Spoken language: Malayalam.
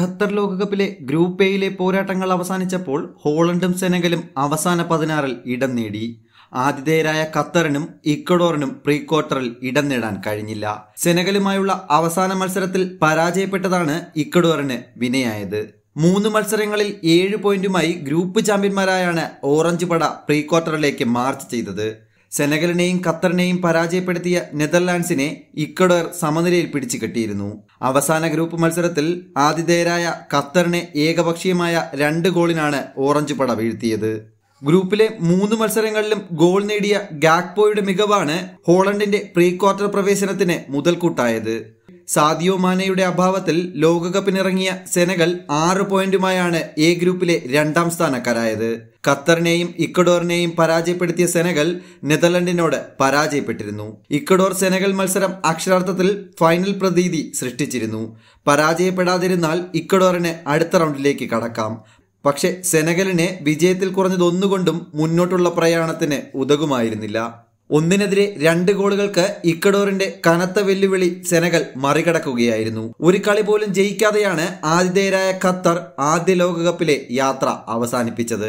ഖത്തർ ലോകകപ്പിലെ ഗ്രൂപ്പ് എയിലെ പോരാട്ടങ്ങൾ അവസാനിച്ചപ്പോൾ ഹോളണ്ടും സെനഗലും അവസാന പതിനാറിൽ ഇടം നേടി ആതിഥേയരായ ഖത്തറിനും ഇക്വഡോറിനും പ്രീ ക്വാർട്ടറിൽ ഇടം നേടാൻ കഴിഞ്ഞില്ല സെനഗലുമായുള്ള അവസാന മത്സരത്തിൽ പരാജയപ്പെട്ടതാണ് ഇക്വഡോറിന് വിനയായത് മൂന്ന് മത്സരങ്ങളിൽ ഏഴ് പോയിന്റുമായി ഗ്രൂപ്പ് ചാമ്പ്യന്മാരായാണ് ഓറഞ്ച് പട പ്രീ ക്വാർട്ടറിലേക്ക് മാർച്ച് ചെയ്തത് സെനഗലിനെയും ഖത്തറിനെയും പരാജയപ്പെടുത്തിയ നെതർലാൻഡ്സിനെ ഇക്വഡോർ സമനിലയിൽ പിടിച്ചു കെട്ടിയിരുന്നു അവസാന ഗ്രൂപ്പ് മത്സരത്തിൽ ആതിഥേയരായ ഖത്തറിനെ ഏകപക്ഷീയമായ രണ്ട് ഗോളിനാണ് ഓറഞ്ച് പട വീഴ്ത്തിയത് ഗ്രൂപ്പിലെ മൂന്ന് മത്സരങ്ങളിലും ഗോൾ നേടിയ ഗാക്പോയുടെ മികവാണ് ഹോളണ്ടിന്റെ പ്രീ ക്വാർട്ടർ പ്രവേശനത്തിന് മുതൽക്കൂട്ടായത് സാദിയോ മാനയുടെ അഭാവത്തിൽ ലോകകപ്പിനിറങ്ങിയ സെനഗൽ ആറ് പോയിന്റുമായാണ് എ ഗ്രൂപ്പിലെ രണ്ടാം സ്ഥാനക്കാരായത് ഖത്തറിനെയും ഇക്കഡോറിനെയും പരാജയപ്പെടുത്തിയ സെനഗൽ നെതർലൻഡിനോട് പരാജയപ്പെട്ടിരുന്നു ഇക്കഡോർ സെനഗൽ മത്സരം അക്ഷരാർത്ഥത്തിൽ ഫൈനൽ പ്രതീതി സൃഷ്ടിച്ചിരുന്നു പരാജയപ്പെടാതിരുന്നാൽ ഇക്കഡോറിന് അടുത്ത റൗണ്ടിലേക്ക് കടക്കാം പക്ഷെ സെനഗലിനെ വിജയത്തിൽ കുറഞ്ഞതൊന്നുകൊണ്ടും മുന്നോട്ടുള്ള പ്രയാണത്തിന് ഉതകുമായിരുന്നില്ല ഒന്നിനെതിരെ രണ്ട് ഗോളുകൾക്ക് ഇക്കഡോറിന്റെ കനത്ത വെല്ലുവിളി സെനഗൽ മറികടക്കുകയായിരുന്നു ഒരു കളി പോലും ജയിക്കാതെയാണ് ആതിഥേയരായ ഖത്തർ ആദ്യ ലോകകപ്പിലെ യാത്ര അവസാനിപ്പിച്ചത്